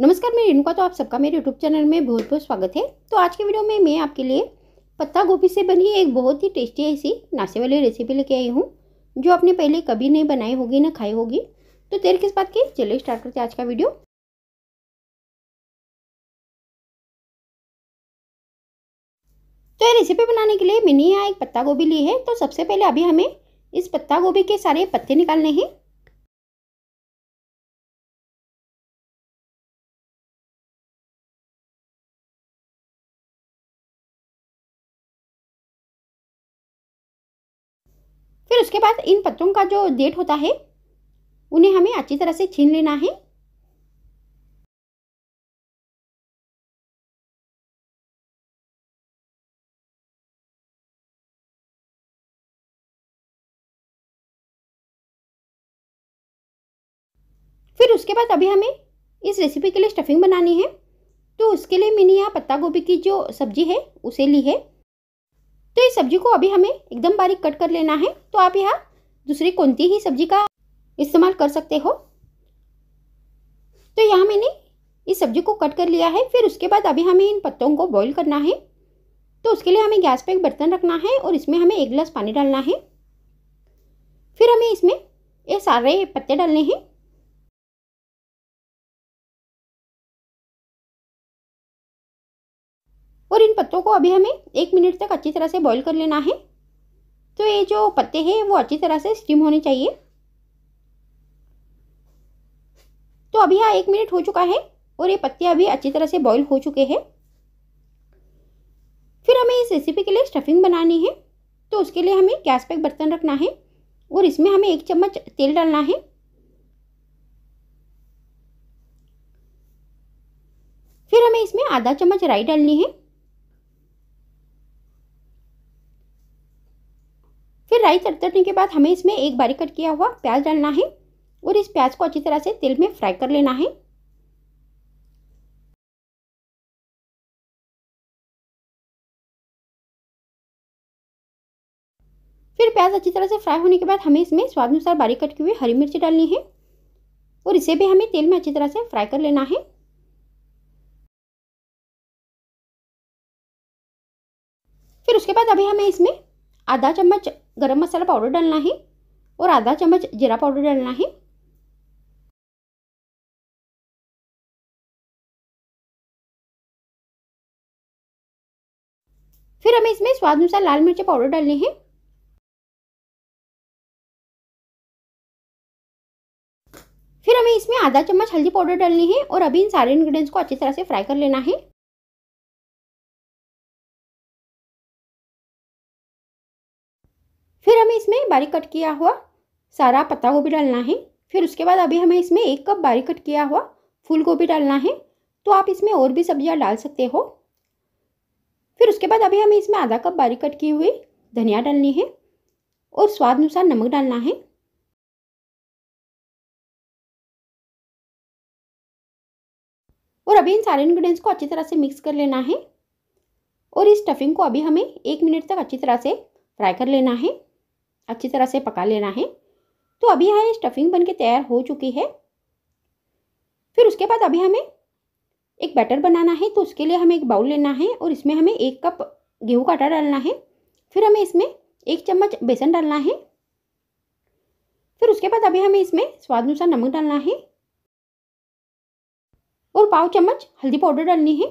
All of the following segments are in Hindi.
नमस्कार मैं रेणुका तो आप सबका मेरे यूट्यूब चैनल में बहुत बहुत स्वागत है तो आज के वीडियो में मैं आपके लिए पत्ता गोभी से बनी एक बहुत ही टेस्टी ऐसी नाश्ते वाली रेसिपी लेके आई हूँ जो आपने पहले कभी नहीं बनाई होगी ना खाई होगी तो देर किस बात की चलिए स्टार्ट करते हैं आज का वीडियो तो ये रेसिपी बनाने के लिए मैंने यहाँ एक पत्ता गोभी ली है तो सबसे पहले अभी हमें इस पत्ता गोभी के सारे पत्ते निकालने हैं फिर उसके बाद इन पत्तों का जो डेट होता है उन्हें हमें अच्छी तरह से छीन लेना है फिर उसके बाद अभी हमें इस रेसिपी के लिए स्टफिंग बनानी है तो उसके लिए मैंने यहाँ पत्ता गोभी की जो सब्जी है उसे ली है तो इस सब्जी को अभी हमें एकदम बारीक कट कर लेना है तो आप यहाँ दूसरी कोणती ही सब्जी का इस्तेमाल कर सकते हो तो यहाँ मैंने इस सब्जी को कट कर लिया है फिर उसके बाद अभी हमें इन पत्तों को बॉईल करना है तो उसके लिए हमें गैस पे एक बर्तन रखना है और इसमें हमें एक गिलास पानी डालना है फिर हमें इसमें ये सारे पत्ते डालने हैं और इन पत्तों को अभी हमें एक मिनट तक अच्छी तरह से बॉईल कर लेना है तो ये जो पत्ते हैं वो अच्छी तरह से स्टीम होने चाहिए तो अभी यहाँ एक मिनट हो चुका है और ये पत्ते अभी अच्छी तरह से बॉईल हो चुके हैं फिर हमें इस रेसिपी के लिए स्टफिंग बनानी है तो उसके लिए हमें गैस पर बर्तन रखना है और इसमें हमें एक चम्मच तेल डालना है फिर हमें इसमें आधा चम्मच राई डालनी है फ्राई कर देने के बाद हमें इसमें एक बारीक कट किया हुआ प्याज डालना है और इस प्याज को अच्छी तरह से तेल में फ्राई कर लेना है फिर प्याज अच्छी तरह से फ्राई होने के बाद हमें इसमें स्वाद अनुसार बारीक कटी हुई हरी मिर्ची डालनी है और इसे भी हमें तेल में अच्छी तरह से फ्राई कर लेना है फिर उसके बाद अभी हमें इसमें आधा चम्मच गरम मसाला पाउडर डालना है और आधा चम्मच जीरा पाउडर डालना है फिर हमें इसमें स्वाद अनुसार लाल मिर्च पाउडर डालने हैं फिर हमें इसमें आधा चम्मच हल्दी पाउडर डालनी है और अभी इन सारे इंग्रेडिएंट्स को अच्छी तरह से फ्राई कर लेना है फिर हमें इसमें बारीक कट किया हुआ सारा पत्ता गोभी डालना है फिर उसके बाद अभी हमें इसमें एक कप बारीक कट किया हुआ फूल गोभी डालना है तो आप इसमें और भी सब्जियां डाल सकते हो फिर उसके बाद अभी हमें इसमें आधा कप बारीक कट की हुई धनिया डालनी है और स्वाद अनुसार नमक डालना है और अभी इन सारे इन्ग्रीडियंट्स को अच्छी तरह से मिक्स कर लेना है और इस स्टफिंग को अभी हमें एक मिनट तक अच्छी तरह से फ्राई कर लेना है अच्छी तरह से पका लेना है तो अभी यहाँ स्टफिंग बन के तैयार हो चुकी है फिर उसके बाद अभी हमें एक बैटर बनाना है तो उसके लिए हमें एक बाउल लेना है और इसमें हमें एक कप गेहूं का आटा डालना है फिर हमें इसमें एक चम्मच बेसन डालना है फिर उसके बाद अभी हमें इसमें स्वाद अनुसार नमक डालना है और पाव चम्मच हल्दी पाउडर डालनी है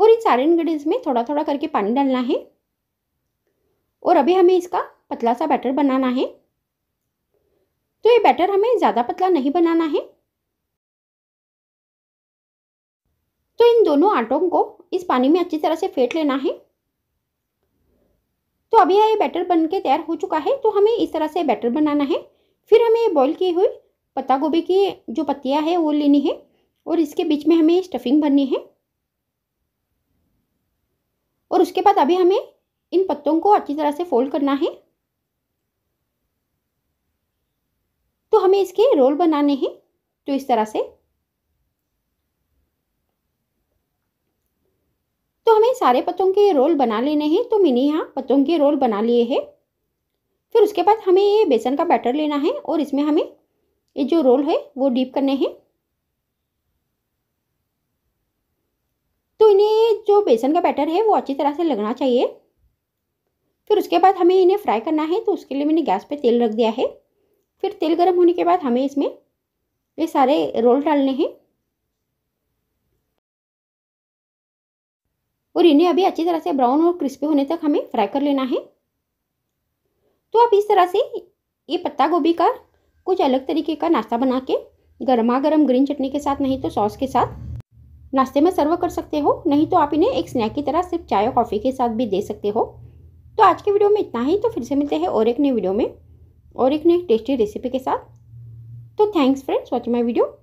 और इन सारे इन्ग्रीडियंट्स में थोड़ा थोड़ा करके पानी डालना है और अभी हमें इसका पतला सा बैटर बनाना है तो ये बैटर हमें ज़्यादा पतला नहीं बनाना है तो इन दोनों आटों को इस पानी में अच्छी तरह से फेंट लेना है तो अभी ये बैटर बन के तैयार हो चुका है तो हमें इस तरह से बैटर बनाना है फिर हमें ये बॉईल की हुई पत्ता गोभी की जो पत्तियाँ है वो लेनी है और इसके बीच में हमें स्टफिंग भरनी है और उसके बाद अभी हमें इन पत्तों को अच्छी तरह से फोल्ड करना है तो हमें इसके रोल बनाने हैं तो इस तरह से तो हमें सारे पत्तों के रोल बना लेने हैं तो मैंने यहाँ पत्तों के रोल बना लिए हैं फिर उसके बाद हमें ये बेसन का बैटर लेना है और इसमें हमें ये जो रोल है वो डीप करने हैं तो इन्हें जो बेसन का बैटर है वो अच्छी तरह से लगना चाहिए फिर उसके बाद हमें इन्हें फ्राई करना है तो उसके लिए मैंने गैस पे तेल रख दिया है फिर तेल गर्म होने के बाद हमें इसमें ये सारे रोल डालने हैं और इन्हें अभी अच्छी तरह से ब्राउन और क्रिस्पी होने तक हमें फ्राई कर लेना है तो आप इस तरह से ये पत्ता गोभी का कुछ अलग तरीके का नाश्ता बना के गर्मा गर्म ग्रीन चटनी के साथ नहीं तो सॉस के साथ नाश्ते में सर्व कर सकते हो नहीं तो आप इन्हें एक स्नैक की तरह सिर्फ चाय और कॉफ़ी के साथ भी दे सकते हो तो आज के वीडियो में इतना ही तो फिर से मिलते हैं और एक नई वीडियो में और एक नई टेस्टी रेसिपी के साथ तो thanks friends watch my video